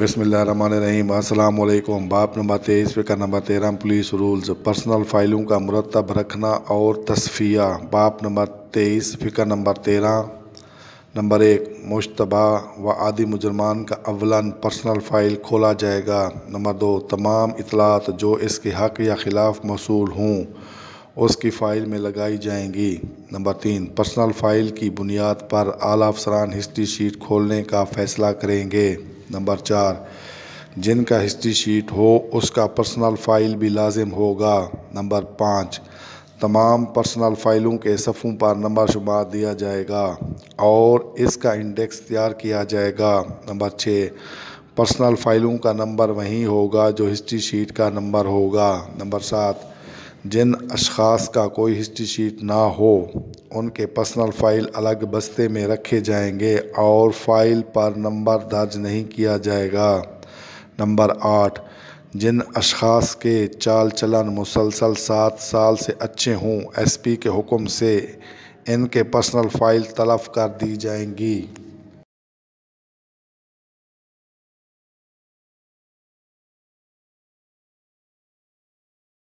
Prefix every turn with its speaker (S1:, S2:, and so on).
S1: بسم اللہ الرحمن الرحیم السلام علیکم باپ نمبر تیئیس فکر نمبر تیرہ پولیس رولز پرسنل فائلوں کا مرتب رکھنا اور تصفیہ باپ نمبر تیئیس فکر نمبر تیرہ نمبر ایک مشتبہ و عادی مجرمان کا اولاً پرسنل فائل کھولا جائے گا نمبر دو تمام اطلاعات جو اس کے حق یا خلاف موصول ہوں اس کی فائل میں لگائی جائیں گی نمبر تین پرسنل فائل کی بنیاد پر اعلیٰ افسران ہسٹری شیٹ کھولنے کا فیصلہ کریں گے نمبر چار جن کا ہسٹری شیٹ ہو اس کا پرسنل فائل بھی لازم ہوگا نمبر پانچ تمام پرسنل فائلوں کے صفوں پر نمبر شمار دیا جائے گا اور اس کا انڈیکس تیار کیا جائے گا نمبر چھ پرسنل فائلوں کا نمبر وہیں ہوگا جو ہسٹری شیٹ کا نمبر ہوگا نمبر سات جن اشخاص کا کوئی ہسٹری شیٹ نہ ہو ان کے پرسنل فائل الگ بستے میں رکھے جائیں گے اور فائل پر نمبر درج نہیں کیا جائے گا نمبر آٹھ جن اشخاص کے چال چلن مسلسل سات سال سے اچھے ہوں ایس پی کے حکم سے ان کے پرسنل فائل تلف کر دی جائیں گی